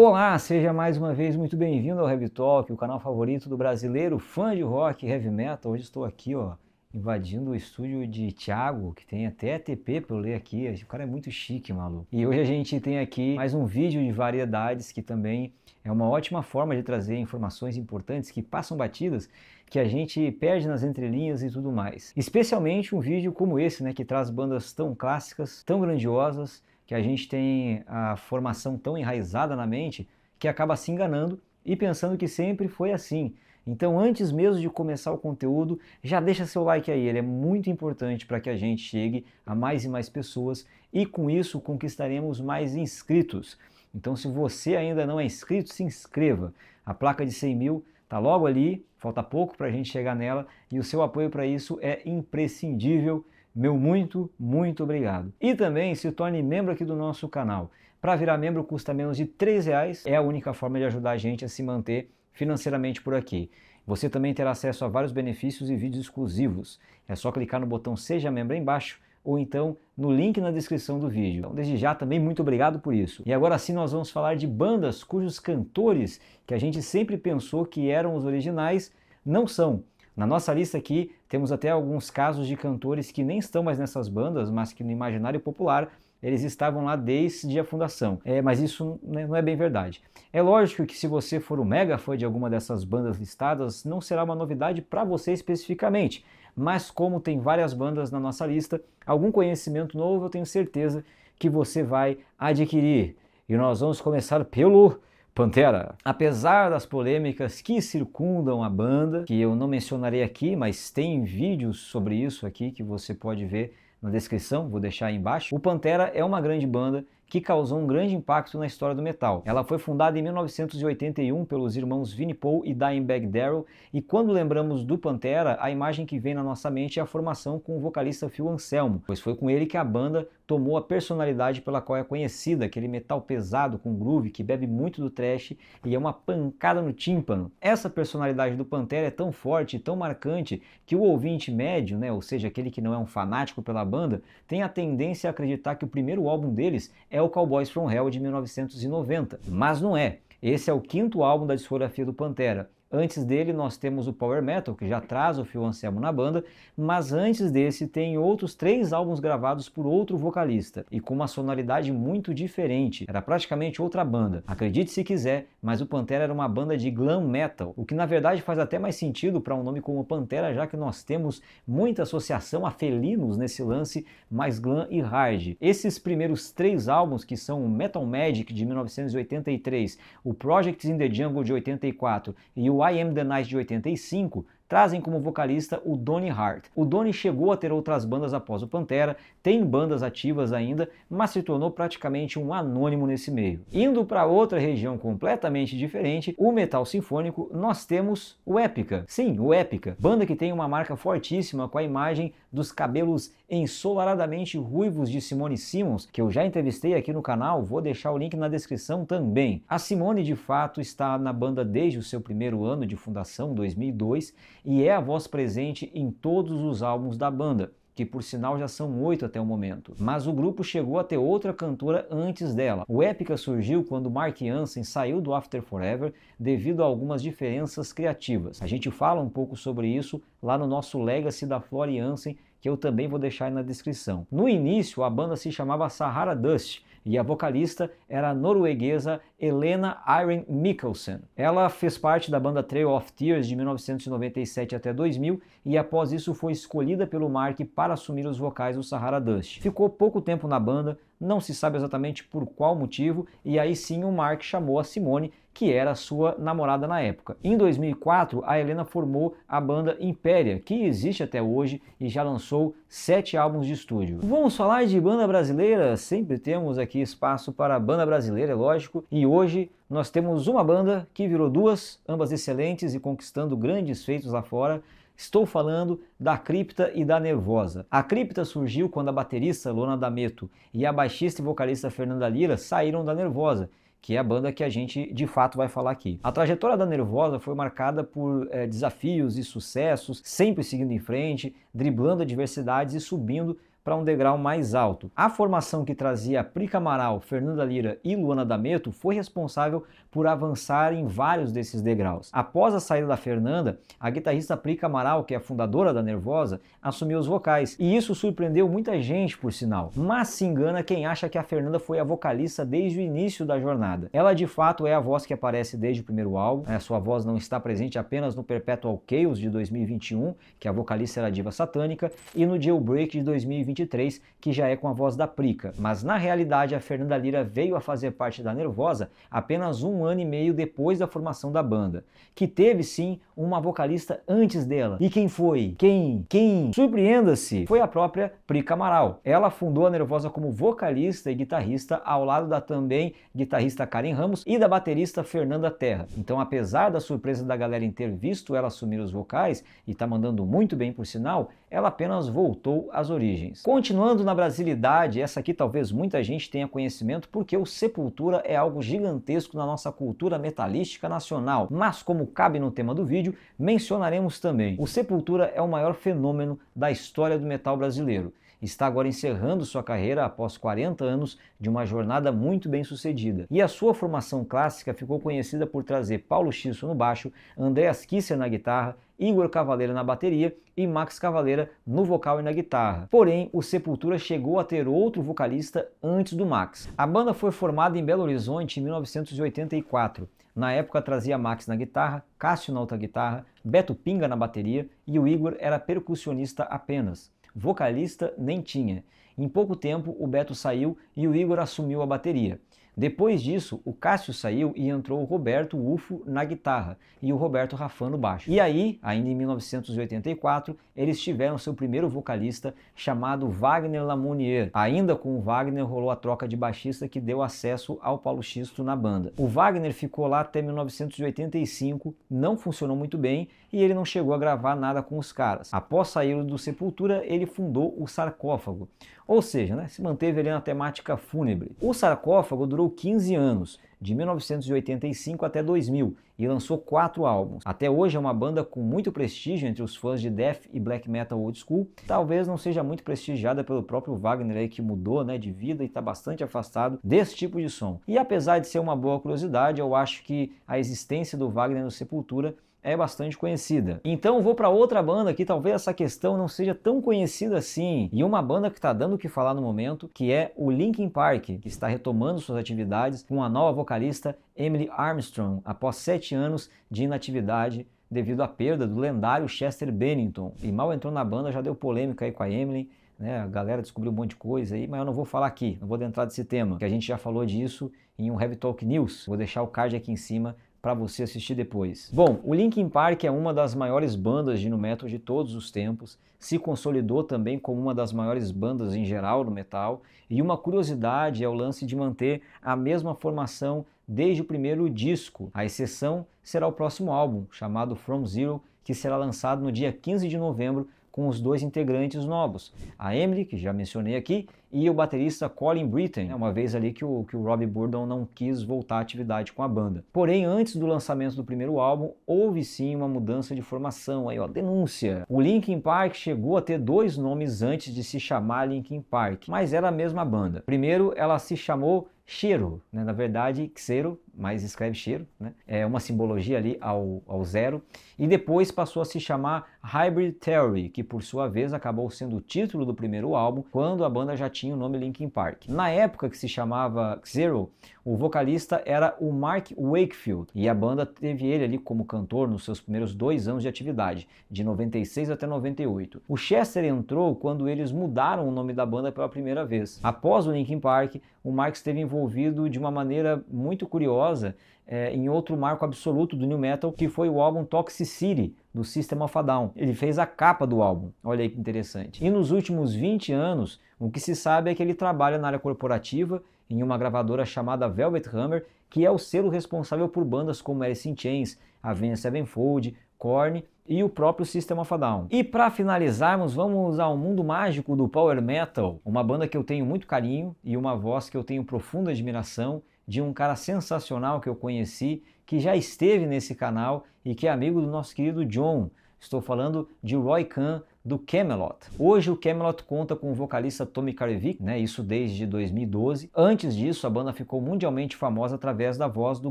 Olá, seja mais uma vez muito bem-vindo ao Heavy Talk, o canal favorito do brasileiro fã de rock e heavy metal. Hoje estou aqui, ó, invadindo o estúdio de Thiago, que tem até TP para eu ler aqui. O cara é muito chique, maluco. E hoje a gente tem aqui mais um vídeo de variedades que também é uma ótima forma de trazer informações importantes que passam batidas, que a gente perde nas entrelinhas e tudo mais. Especialmente um vídeo como esse, né, que traz bandas tão clássicas, tão grandiosas que a gente tem a formação tão enraizada na mente que acaba se enganando e pensando que sempre foi assim. Então, antes mesmo de começar o conteúdo, já deixa seu like aí, ele é muito importante para que a gente chegue a mais e mais pessoas e com isso conquistaremos mais inscritos. Então, se você ainda não é inscrito, se inscreva. A placa de 100 mil está logo ali, falta pouco para a gente chegar nela e o seu apoio para isso é imprescindível meu muito, muito obrigado. E também se torne membro aqui do nosso canal. Para virar membro custa menos de R$ reais. é a única forma de ajudar a gente a se manter financeiramente por aqui. Você também terá acesso a vários benefícios e vídeos exclusivos. É só clicar no botão Seja Membro aí embaixo ou então no link na descrição do vídeo. Então, desde já também muito obrigado por isso. E agora sim nós vamos falar de bandas cujos cantores que a gente sempre pensou que eram os originais não são. Na nossa lista aqui temos até alguns casos de cantores que nem estão mais nessas bandas, mas que no imaginário popular eles estavam lá desde a fundação. É, mas isso não é bem verdade. É lógico que se você for um mega fã de alguma dessas bandas listadas, não será uma novidade para você especificamente. Mas como tem várias bandas na nossa lista, algum conhecimento novo eu tenho certeza que você vai adquirir. E nós vamos começar pelo Pantera. Apesar das polêmicas que circundam a banda, que eu não mencionarei aqui, mas tem vídeos sobre isso aqui que você pode ver na descrição, vou deixar aí embaixo. O Pantera é uma grande banda que causou um grande impacto na história do metal. Ela foi fundada em 1981 pelos irmãos Vinnie Paul e Dimebag Darrell, e quando lembramos do Pantera, a imagem que vem na nossa mente é a formação com o vocalista Phil Anselmo, pois foi com ele que a banda tomou a personalidade pela qual é conhecida, aquele metal pesado com groove que bebe muito do trash e é uma pancada no tímpano. Essa personalidade do Pantera é tão forte e tão marcante que o ouvinte médio, né, ou seja, aquele que não é um fanático pela banda, tem a tendência a acreditar que o primeiro álbum deles é o Cowboys from Hell de 1990, mas não é. Esse é o quinto álbum da discografia do Pantera Antes dele, nós temos o Power Metal, que já traz o Phil Anselmo na banda, mas antes desse tem outros três álbuns gravados por outro vocalista e com uma sonoridade muito diferente. Era praticamente outra banda. Acredite se quiser, mas o Pantera era uma banda de glam metal, o que na verdade faz até mais sentido para um nome como Pantera, já que nós temos muita associação a felinos nesse lance mais glam e hard. Esses primeiros três álbuns, que são o Metal Magic de 1983, o Projects in the Jungle de 84 e o o I Am The Nice de 85 trazem como vocalista o Donny Hart. O Donny chegou a ter outras bandas após o Pantera, tem bandas ativas ainda, mas se tornou praticamente um anônimo nesse meio. Indo para outra região completamente diferente, o metal sinfônico, nós temos o Épica. Sim, o Épica, banda que tem uma marca fortíssima com a imagem dos cabelos ensolaradamente ruivos de Simone Simmons, que eu já entrevistei aqui no canal, vou deixar o link na descrição também. A Simone de fato está na banda desde o seu primeiro ano de fundação, 2002, e é a voz presente em todos os álbuns da banda, que por sinal já são oito até o momento. Mas o grupo chegou a ter outra cantora antes dela. O Epica surgiu quando Mark Jansen saiu do After Forever devido a algumas diferenças criativas. A gente fala um pouco sobre isso lá no nosso Legacy da Flori Hansen, que eu também vou deixar aí na descrição. No início, a banda se chamava Sahara Dust e a vocalista era a norueguesa Helena Irene Mikkelsen. Ela fez parte da banda Trail of Tears de 1997 até 2000 e após isso foi escolhida pelo Mark para assumir os vocais do Sahara Dust. Ficou pouco tempo na banda, não se sabe exatamente por qual motivo, e aí sim o Mark chamou a Simone, que era sua namorada na época. Em 2004, a Helena formou a banda Impéria, que existe até hoje e já lançou sete álbuns de estúdio. Vamos falar de banda brasileira? Sempre temos aqui espaço para banda brasileira, é lógico, e hoje nós temos uma banda que virou duas, ambas excelentes e conquistando grandes feitos lá fora. Estou falando da Cripta e da Nervosa. A Cripta surgiu quando a baterista Lona D'Ameto e a baixista e vocalista Fernanda Lira saíram da Nervosa, que é a banda que a gente de fato vai falar aqui. A trajetória da Nervosa foi marcada por é, desafios e sucessos, sempre seguindo em frente, driblando adversidades e subindo para um degrau mais alto. A formação que trazia Pri Amaral, Fernanda Lira e Luana D'Ameto foi responsável por avançar em vários desses degraus. Após a saída da Fernanda, a guitarrista Pri Amaral, que é a fundadora da Nervosa, assumiu os vocais, e isso surpreendeu muita gente, por sinal. Mas se engana quem acha que a Fernanda foi a vocalista desde o início da jornada. Ela de fato é a voz que aparece desde o primeiro álbum, a é, sua voz não está presente apenas no Perpetual Chaos de 2021, que a vocalista era a diva satânica, e no Jailbreak de 2021 2023, que já é com a voz da Prica. Mas na realidade, a Fernanda Lira veio a fazer parte da Nervosa apenas um ano e meio depois da formação da banda, que teve sim uma vocalista antes dela. E quem foi? Quem? Quem? Surpreenda-se! Foi a própria Prica Amaral. Ela fundou a Nervosa como vocalista e guitarrista ao lado da também guitarrista Karen Ramos e da baterista Fernanda Terra. Então, apesar da surpresa da galera em ter visto ela assumir os vocais e tá mandando muito bem por sinal, ela apenas voltou às origens. Continuando na brasilidade, essa aqui talvez muita gente tenha conhecimento porque o Sepultura é algo gigantesco na nossa cultura metalística nacional, mas como cabe no tema do vídeo, mencionaremos também. O Sepultura é o maior fenômeno da história do metal brasileiro está agora encerrando sua carreira após 40 anos de uma jornada muito bem sucedida. E a sua formação clássica ficou conhecida por trazer Paulo Xisso no baixo, Andreas Kisser na guitarra, Igor Cavaleira na bateria e Max Cavaleira no vocal e na guitarra. Porém, o Sepultura chegou a ter outro vocalista antes do Max. A banda foi formada em Belo Horizonte em 1984. Na época trazia Max na guitarra, Cássio na outra guitarra, Beto Pinga na bateria e o Igor era percussionista apenas vocalista nem tinha. Em pouco tempo, o Beto saiu e o Igor assumiu a bateria. Depois disso, o Cássio saiu e entrou o Roberto Ufo na guitarra e o Roberto Rafa no baixo. E aí, ainda em 1984, eles tiveram seu primeiro vocalista chamado Wagner Lamounier. Ainda com o Wagner rolou a troca de baixista que deu acesso ao Paulo Xisto na banda. O Wagner ficou lá até 1985, não funcionou muito bem e ele não chegou a gravar nada com os caras. Após sair do Sepultura, ele fundou o Sarcófago. Ou seja, né, se manteve ali na temática fúnebre. O Sarcófago durou durou 15 anos, de 1985 até 2000, e lançou quatro álbuns. Até hoje é uma banda com muito prestígio entre os fãs de death e black metal old school. Talvez não seja muito prestigiada pelo próprio Wagner aí que mudou, né, de vida e está bastante afastado desse tipo de som. E apesar de ser uma boa curiosidade, eu acho que a existência do Wagner no Sepultura é bastante conhecida. Então vou para outra banda que talvez essa questão não seja tão conhecida assim, e uma banda que está dando o que falar no momento, que é o Linkin Park, que está retomando suas atividades com a nova vocalista Emily Armstrong, após sete anos de inatividade devido à perda do lendário Chester Bennington. E mal entrou na banda já deu polêmica aí com a Emily, né? A galera descobriu um monte de coisa aí, mas eu não vou falar aqui, não vou adentrar desse tema, que a gente já falou disso em um Heavy Talk News. Vou deixar o card aqui em cima para você assistir depois. Bom, o Linkin Park é uma das maiores bandas de no metal de todos os tempos, se consolidou também como uma das maiores bandas em geral no metal, e uma curiosidade é o lance de manter a mesma formação desde o primeiro disco. A exceção será o próximo álbum, chamado From Zero, que será lançado no dia 15 de novembro com os dois integrantes novos, a Emily, que já mencionei aqui, e o baterista Colin Britton, né, uma vez ali que o, que o Rob Burdon não quis voltar à atividade com a banda. Porém, antes do lançamento do primeiro álbum, houve sim uma mudança de formação, aí ó, denúncia. O Linkin Park chegou a ter dois nomes antes de se chamar Linkin Park, mas era a mesma banda. Primeiro, ela se chamou cheiro, né? na verdade, xero, mas escreve cheiro, né? é uma simbologia ali ao, ao zero, e depois passou a se chamar Hybrid Theory, que por sua vez acabou sendo o título do primeiro álbum, quando a banda já tinha o nome Linkin Park. Na época que se chamava Xero, o vocalista era o Mark Wakefield, e a banda teve ele ali como cantor nos seus primeiros dois anos de atividade, de 96 até 98. O Chester entrou quando eles mudaram o nome da banda pela primeira vez. Após o Linkin Park, o Marx esteve envolvido de uma maneira muito curiosa é, em outro marco absoluto do New Metal, que foi o álbum Toxicity, do System of a Down. Ele fez a capa do álbum, olha aí que interessante. E nos últimos 20 anos, o que se sabe é que ele trabalha na área corporativa, em uma gravadora chamada Velvet Hammer, que é o selo responsável por bandas como Alice in Chains, Avenged Sevenfold, Korn e o próprio System of a Down. E para finalizarmos, vamos ao mundo mágico do power metal, uma banda que eu tenho muito carinho e uma voz que eu tenho profunda admiração de um cara sensacional que eu conheci, que já esteve nesse canal e que é amigo do nosso querido John. Estou falando de Roy Khan, do Camelot. Hoje o Camelot conta com o vocalista Tommy Karevic, né, isso desde 2012. Antes disso, a banda ficou mundialmente famosa através da voz do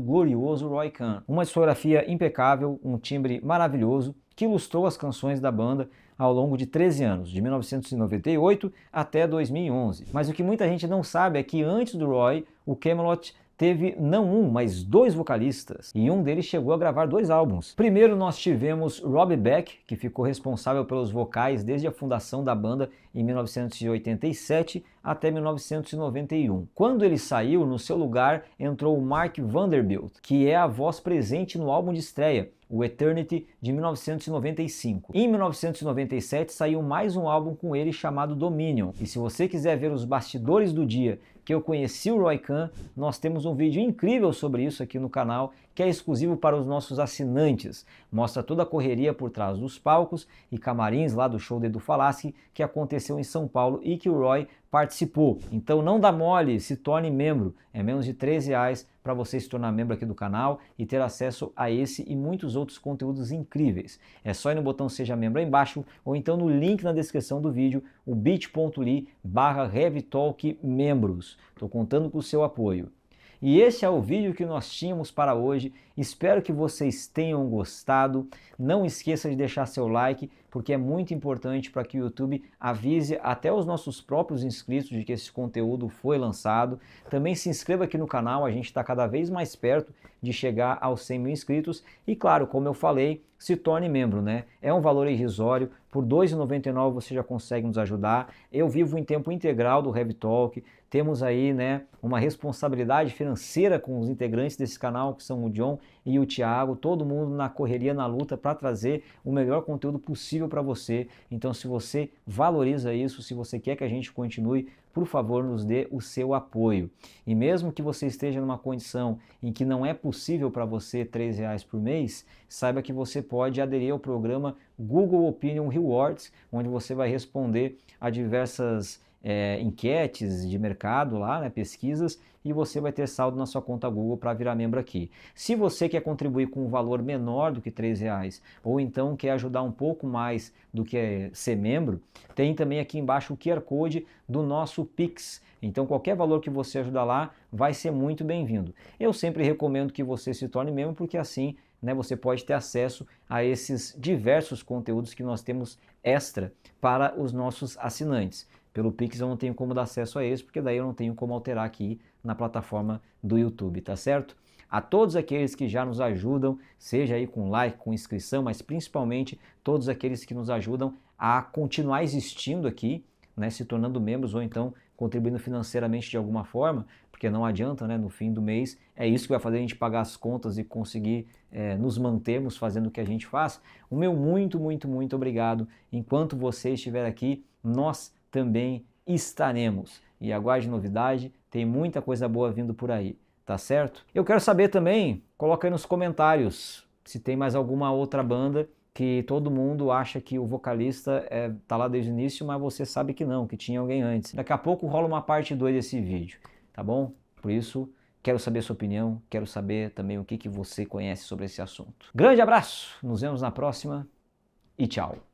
glorioso Roy Khan. Uma discografia impecável, um timbre maravilhoso que ilustrou as canções da banda ao longo de 13 anos, de 1998 até 2011. Mas o que muita gente não sabe é que antes do Roy, o Camelot teve não um, mas dois vocalistas, e um deles chegou a gravar dois álbuns. Primeiro nós tivemos Rob Beck, que ficou responsável pelos vocais desde a fundação da banda em 1987 até 1991. Quando ele saiu, no seu lugar entrou Mark Vanderbilt, que é a voz presente no álbum de estreia, o Eternity de 1995. Em 1997 saiu mais um álbum com ele chamado Dominion. E se você quiser ver os bastidores do dia que eu conheci o Roy Khan, nós temos um vídeo incrível sobre isso aqui no canal que é exclusivo para os nossos assinantes. Mostra toda a correria por trás dos palcos e camarins lá do show de Edu Falaschi, que aconteceu em São Paulo e que o Roy participou. Então não dá mole, se torne membro. É menos de 13 reais para você se tornar membro aqui do canal e ter acesso a esse e muitos outros conteúdos incríveis. É só ir no botão Seja Membro aí embaixo ou então no link na descrição do vídeo, o bit.ly barra Revitalk Membros. Estou contando com o seu apoio. E esse é o vídeo que nós tínhamos para hoje Espero que vocês tenham gostado. Não esqueça de deixar seu like, porque é muito importante para que o YouTube avise até os nossos próprios inscritos de que esse conteúdo foi lançado. Também se inscreva aqui no canal, a gente está cada vez mais perto de chegar aos 100 mil inscritos. E claro, como eu falei, se torne membro, né? É um valor irrisório, por R$ 2,99 você já consegue nos ajudar. Eu vivo em tempo integral do Rev Talk, temos aí né, uma responsabilidade financeira com os integrantes desse canal, que são o John e o Tiago, todo mundo na correria, na luta para trazer o melhor conteúdo possível para você. Então, se você valoriza isso, se você quer que a gente continue, por favor, nos dê o seu apoio. E mesmo que você esteja numa condição em que não é possível para você R$ reais por mês, saiba que você pode aderir ao programa Google Opinion Rewards, onde você vai responder a diversas é, enquetes de mercado lá, né, pesquisas, e você vai ter saldo na sua conta Google para virar membro aqui. Se você quer contribuir com um valor menor do que R$ reais, ou então quer ajudar um pouco mais do que ser membro, tem também aqui embaixo o QR Code do nosso Pix. Então qualquer valor que você ajudar lá vai ser muito bem-vindo. Eu sempre recomendo que você se torne membro, porque assim né, você pode ter acesso a esses diversos conteúdos que nós temos extra para os nossos assinantes. Pelo Pix eu não tenho como dar acesso a esse, porque daí eu não tenho como alterar aqui na plataforma do YouTube, tá certo? A todos aqueles que já nos ajudam, seja aí com like, com inscrição, mas principalmente todos aqueles que nos ajudam a continuar existindo aqui, né, se tornando membros ou então contribuindo financeiramente de alguma forma, porque não adianta, né, no fim do mês, é isso que vai fazer a gente pagar as contas e conseguir é, nos mantermos fazendo o que a gente faz. O meu muito, muito, muito obrigado. Enquanto você estiver aqui, nós também estaremos. E aguarde novidade, tem muita coisa boa vindo por aí, tá certo? Eu quero saber também, coloca aí nos comentários se tem mais alguma outra banda que todo mundo acha que o vocalista é, tá lá desde o início, mas você sabe que não, que tinha alguém antes. Daqui a pouco rola uma parte 2 desse vídeo, tá bom? Por isso, quero saber sua opinião, quero saber também o que, que você conhece sobre esse assunto. Grande abraço, nos vemos na próxima e tchau!